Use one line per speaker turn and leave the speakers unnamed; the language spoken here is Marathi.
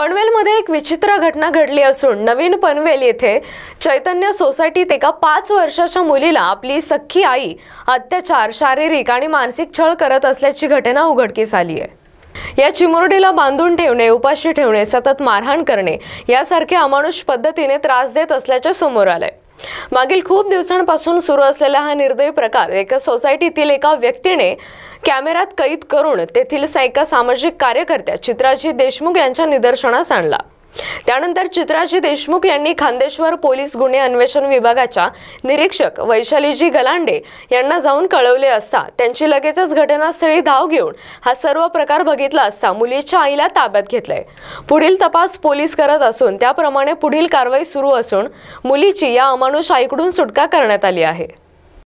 पनवेलमध्ये एक विचित्र घटना घडली असून नवीन पनवेल येथे चैतन्य सोसायटीत एका पाच वर्षाच्या मुलीला आपली सख्खी आई अत्याचार शारीरिक आणि मानसिक छळ करत असल्याची घटना उघडकीस आली आहे या चिमुरडीला बांधून ठेवणे उपाशी ठेवणे सतत मारहाण करणे यासारखे अमानुष पद्धतीने त्रास देत असल्याचे समोर आलंय मागील खूप दिवसांपासून सुरू असलेला हा निर्दय प्रकार एका सोसायटीतील एका व्यक्तीने कॅमेऱ्यात कैद करून तेथील एका सामाजिक कार्यकर्त्या चित्राजी देशमुख यांच्या निदर्शनास आणला त्यानंतर चित्राजी देशमुख यांनी खांदेश्वर पोलीस गुन्हे अन्वेषण विभागाच्या निरीक्षक वैशालीजी गलांडे यांना जाऊन कळवले असता त्यांची लगेचच घटनास्थळी धाव घेऊन हा सर्व प्रकार बघितला असता मुलीच्या आईला ताब्यात घेतलंय पुढील तपास पोलीस करत असून त्याप्रमाणे पुढील कारवाई सुरू असून मुलीची या अमानुष आईकडून सुटका करण्यात आली आहे